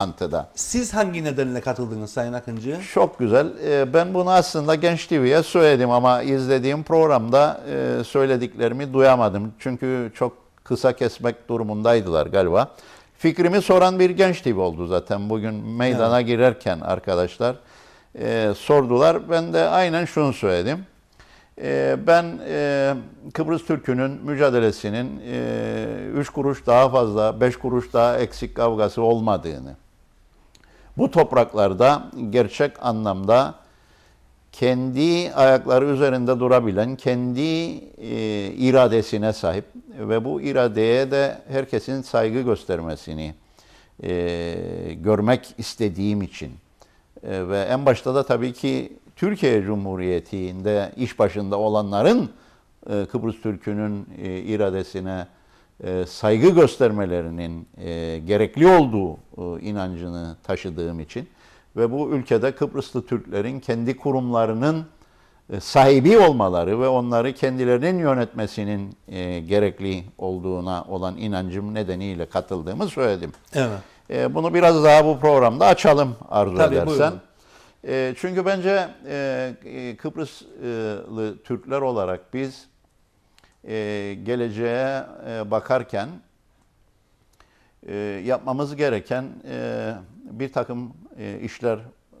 toplantıda. Siz hangi nedenle katıldınız Sayın Akıncı? Çok güzel. Ee, ben bunu aslında Genç TV'ye söyledim ama izlediğim programda e, söylediklerimi duyamadım. Çünkü çok kısa kesmek durumundaydılar galiba. Fikrimi soran bir Genç TV oldu zaten bugün meydana girerken arkadaşlar. E, sordular. Ben de aynen şunu söyledim. E, ben Kıbrıs Türk'ünün mücadelesinin 3 kuruş daha fazla, 5 kuruş daha eksik kavgası olmadığını, bu topraklarda gerçek anlamda kendi ayakları üzerinde durabilen, kendi e, iradesine sahip ve bu iradeye de herkesin saygı göstermesini e, görmek istediğim için e, ve en başta da tabii ki Türkiye Cumhuriyeti'nde iş başında olanların e, Kıbrıs Türk'ünün e, iradesine e, saygı göstermelerinin e, gerekli olduğu e, inancını taşıdığım için ve bu ülkede Kıbrıslı Türklerin kendi kurumlarının sahibi olmaları ve onları kendilerinin yönetmesinin gerekli olduğuna olan inancım nedeniyle katıldığımı söyledim. Evet. bunu biraz daha bu programda açalım arzu Tabii, edersen. Buyurun. çünkü bence Kıbrıslı Türkler olarak biz e, geleceğe e, bakarken e, yapmamız gereken bir takım işler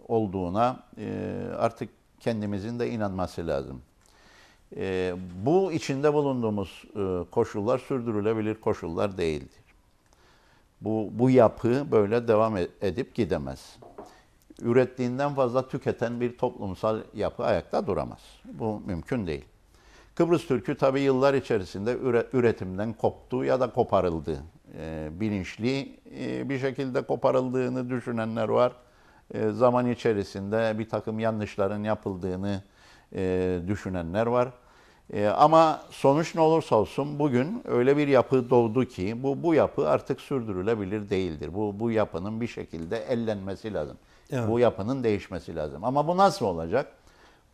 olduğuna artık kendimizin de inanması lazım. bu içinde bulunduğumuz koşullar sürdürülebilir koşullar değildir. Bu, bu yapı böyle devam edip gidemez. Ürettiğinden fazla tüketen bir toplumsal yapı ayakta duramaz. Bu mümkün değil. Kıbrıs Türk'ü tabi yıllar içerisinde üretimden koptu ya da koparıldı. Ee, bilinçli e, bir şekilde koparıldığını düşünenler var. Ee, zaman içerisinde bir takım yanlışların yapıldığını e, düşünenler var. Ee, ama sonuç ne olursa olsun bugün öyle bir yapı doğdu ki bu, bu yapı artık sürdürülebilir değildir. Bu, bu yapının bir şekilde ellenmesi lazım. Evet. Bu yapının değişmesi lazım. Ama bu nasıl olacak?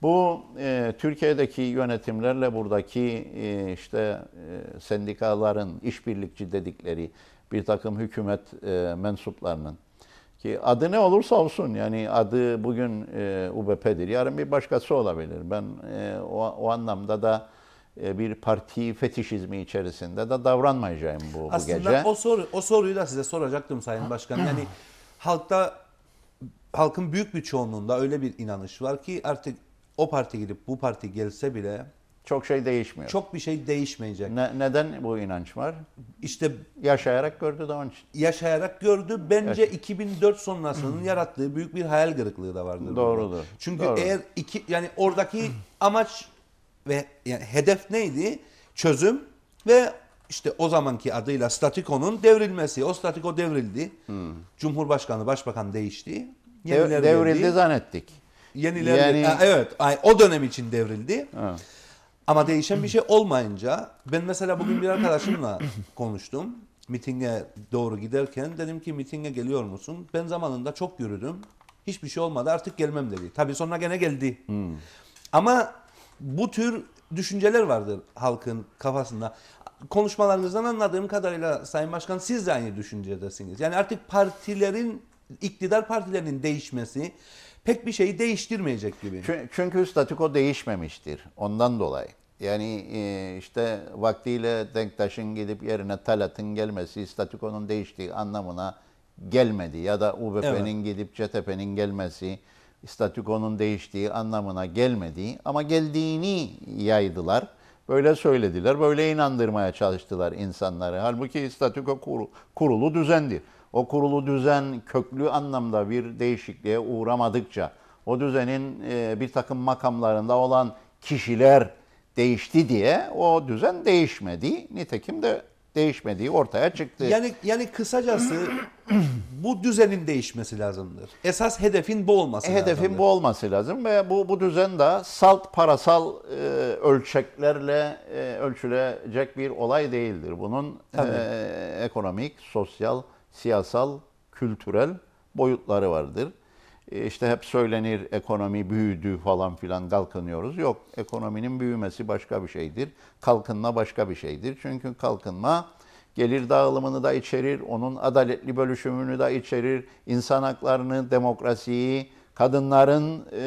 Bu e, Türkiye'deki yönetimlerle buradaki e, işte e, sendikaların işbirlikçi dedikleri bir takım hükümet e, mensuplarının ki adı ne olursa olsun yani adı bugün e, UBP'dir yarın bir başkası olabilir. Ben e, o, o anlamda da e, bir parti fetişizmi içerisinde de davranmayacağım bu, Aslında bu gece. Aslında o, soru, o soruyu da size soracaktım Sayın Başkan. Yani halkta halkın büyük bir çoğunluğunda öyle bir inanış var ki artık o parti gidip bu parti gelse bile çok şey değişmiyor. Çok bir şey değişmeyecek. Ne, neden bu inanç var? İşte yaşayarak gördü de onun için. Yaşayarak gördü. Bence Yaş- 2004 sonrasının yarattığı büyük bir hayal kırıklığı da vardır. Doğrudur. Burada. Çünkü Doğru. eğer iki yani oradaki amaç ve yani hedef neydi? Çözüm ve işte o zamanki adıyla statiko'nun devrilmesi. O statiko devrildi. Hmm. Cumhurbaşkanı, başbakan değişti. Yeniler Devrildi zannettik yenileri yani... evet o dönem için devrildi. Evet. Ama değişen bir şey olmayınca ben mesela bugün bir arkadaşımla konuştum. Mitinge doğru giderken dedim ki mitinge geliyor musun? Ben zamanında çok yürüdüm. Hiçbir şey olmadı artık gelmem dedi. Tabii sonra gene geldi. Hmm. Ama bu tür düşünceler vardır halkın kafasında. Konuşmalarınızdan anladığım kadarıyla Sayın Başkan siz de aynı düşüncedesiniz. Yani artık partilerin, iktidar partilerinin değişmesi pek bir şeyi değiştirmeyecek gibi. Çünkü, çünkü statüko değişmemiştir ondan dolayı. Yani e, işte vaktiyle Denktaş'ın gidip yerine Talat'ın gelmesi statükonun değiştiği anlamına gelmedi. Ya da UBP'nin evet. gidip CTP'nin gelmesi statükonun değiştiği anlamına gelmedi. Ama geldiğini yaydılar. Böyle söylediler, böyle inandırmaya çalıştılar insanları. Halbuki statüko kurulu düzendir o kurulu düzen köklü anlamda bir değişikliğe uğramadıkça, o düzenin e, bir takım makamlarında olan kişiler değişti diye o düzen değişmedi. Nitekim de değişmediği ortaya çıktı. Yani yani kısacası bu düzenin değişmesi lazımdır. Esas hedefin bu olması hedefin lazımdır. Hedefin bu olması lazım ve bu bu düzen de salt parasal e, ölçeklerle e, ölçülecek bir olay değildir. Bunun e, ekonomik, sosyal siyasal, kültürel boyutları vardır. E, işte hep söylenir ekonomi büyüdü falan filan kalkınıyoruz. Yok ekonominin büyümesi başka bir şeydir. Kalkınma başka bir şeydir. Çünkü kalkınma gelir dağılımını da içerir, onun adaletli bölüşümünü de içerir, insan haklarını, demokrasiyi, kadınların e,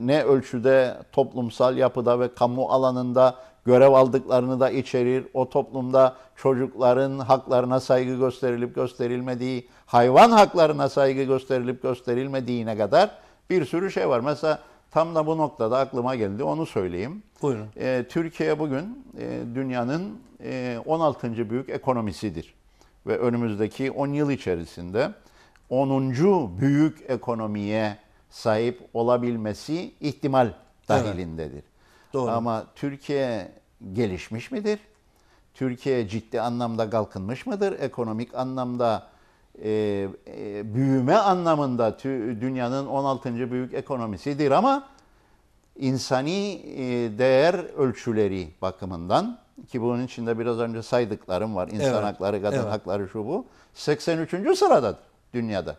ne ölçüde toplumsal yapıda ve kamu alanında görev aldıklarını da içerir. O toplumda çocukların haklarına saygı gösterilip gösterilmediği, hayvan haklarına saygı gösterilip gösterilmediğine kadar bir sürü şey var. Mesela tam da bu noktada aklıma geldi onu söyleyeyim. Buyurun. E, Türkiye bugün e, dünyanın e, 16. büyük ekonomisidir. Ve önümüzdeki 10 yıl içerisinde 10. büyük ekonomiye sahip olabilmesi ihtimal dahilindedir. Evet. Doğru. Ama Türkiye gelişmiş midir? Türkiye ciddi anlamda kalkınmış mıdır? Ekonomik anlamda, e, e, büyüme anlamında tü, dünyanın 16. büyük ekonomisidir ama insani e, değer ölçüleri bakımından ki bunun içinde biraz önce saydıklarım var. İnsan evet. hakları, kadın evet. hakları şu bu. 83. sırada dünyada.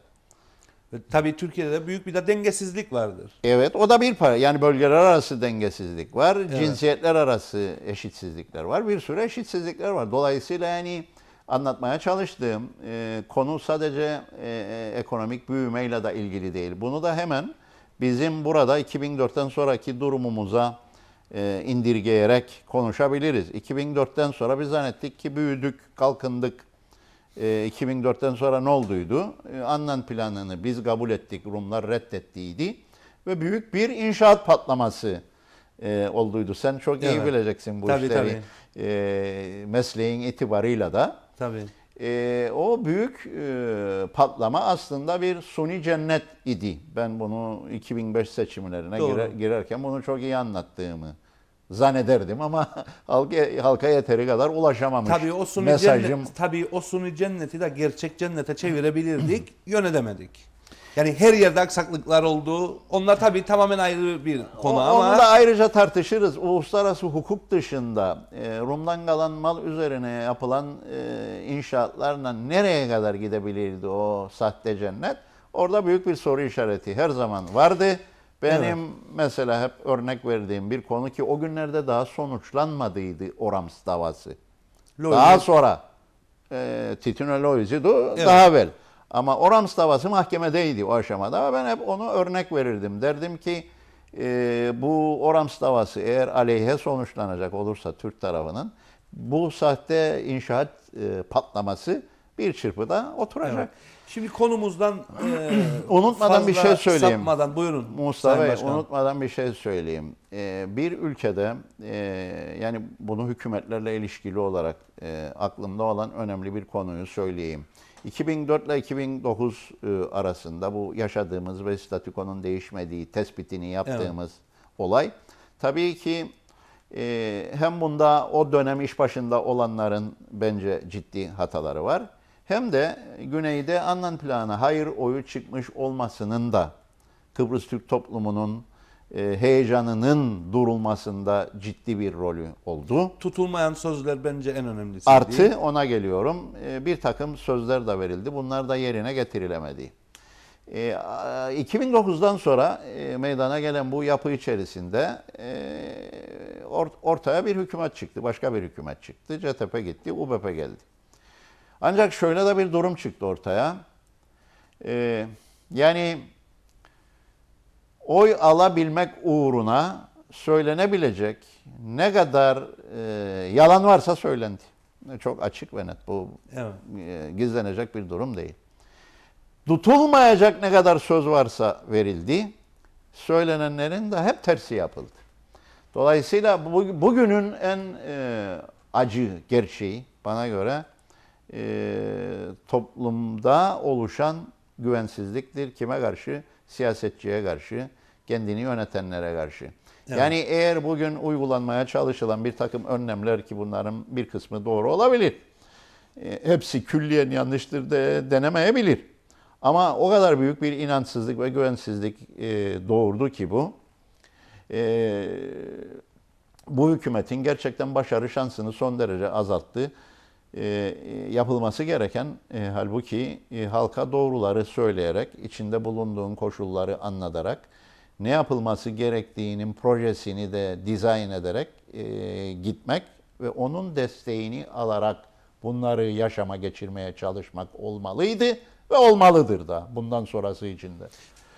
E, tabii Türkiye'de de büyük bir de dengesizlik vardır. Evet o da bir para. Yani bölgeler arası dengesizlik var. Evet. Cinsiyetler arası eşitsizlikler var. Bir sürü eşitsizlikler var. Dolayısıyla yani anlatmaya çalıştığım e, konu sadece e, e ekonomik büyümeyle de ilgili değil. Bunu da hemen bizim burada 2004'ten sonraki durumumuza e, indirgeyerek konuşabiliriz. 2004'ten sonra biz zannettik ki büyüdük, kalkındık 2004'ten ee, sonra ne olduydu? Ee, Annan planını biz kabul ettik, Rumlar reddettiydi ve büyük bir inşaat patlaması e, olduydu. Sen çok iyi bileceksin bu tabii, işleri. Tabii. E, mesleğin itibarıyla da. Tabii. E, o büyük e, patlama aslında bir suni cennet idi. Ben bunu 2005 seçimlerine girer, girerken bunu çok iyi anlattığımı zannederdim ama halka, halka yeteri kadar ulaşamamış. Tabii o sunu Mesajım... cennet, tabii o sunu cenneti de gerçek cennete çevirebilirdik, yönetemedik. Yani her yerde aksaklıklar oldu. Onlar tabii tamamen ayrı bir konu o, ama... Onu da ayrıca tartışırız. Uluslararası hukuk dışında e, Rum'dan kalan mal üzerine yapılan e, inşaatlarla nereye kadar gidebilirdi o sahte cennet? Orada büyük bir soru işareti her zaman vardı. Benim evet. mesela hep örnek verdiğim bir konu ki o günlerde daha sonuçlanmadıydı Orams davası. Loizi. Daha sonra e, Titino Loiz'i evet. daha evvel. Ama Orams davası mahkemedeydi o aşamada. Ben hep onu örnek verirdim. Derdim ki e, bu Orams davası eğer aleyhe sonuçlanacak olursa Türk tarafının bu sahte inşaat e, patlaması bir çırpıda oturacak. Evet. Şimdi konumuzdan e, unutmadan bir şey söyleyeyim. Sapmadan buyurun. Mustafa Bey, unutmadan bir şey söyleyeyim. Ee, bir ülkede e, yani bunu hükümetlerle ilişkili olarak e, aklımda olan önemli bir konuyu söyleyeyim. 2004 ile 2009 e, arasında bu yaşadığımız ve statükonun değişmediği tespitini yaptığımız evet. olay tabii ki e, hem bunda o dönem iş başında olanların bence ciddi hataları var hem de güneyde Annan planı hayır oyu çıkmış olmasının da Kıbrıs Türk toplumunun e, heyecanının durulmasında ciddi bir rolü oldu. Tutulmayan sözler bence en önemlisi. Artı değil. ona geliyorum. E, bir takım sözler de verildi. Bunlar da yerine getirilemedi. 2009'dan e, sonra meydana gelen bu yapı içerisinde ortaya bir hükümet çıktı. Başka bir hükümet çıktı. CTP gitti, UBP geldi. Ancak şöyle de bir durum çıktı ortaya. Ee, yani oy alabilmek uğruna söylenebilecek ne kadar e, yalan varsa söylendi. Çok açık ve net bu evet. e, gizlenecek bir durum değil. Tutulmayacak ne kadar söz varsa verildi. Söylenenlerin de hep tersi yapıldı. Dolayısıyla bu, bugünün en e, acı gerçeği bana göre e, toplumda oluşan güvensizliktir. Kime karşı? Siyasetçiye karşı, kendini yönetenlere karşı. Evet. Yani eğer bugün uygulanmaya çalışılan bir takım önlemler ki bunların bir kısmı doğru olabilir. E, hepsi külliyen yanlıştır de denemeyebilir. Ama o kadar büyük bir inançsızlık ve güvensizlik e, doğurdu ki bu. E, bu hükümetin gerçekten başarı şansını son derece azalttı. E, yapılması gereken e, halbuki e, halka doğruları söyleyerek, içinde bulunduğun koşulları anlatarak, ne yapılması gerektiğinin projesini de dizayn ederek gitmek ve onun desteğini alarak bunları yaşama geçirmeye çalışmak olmalıydı ve olmalıdır da bundan sonrası içinde.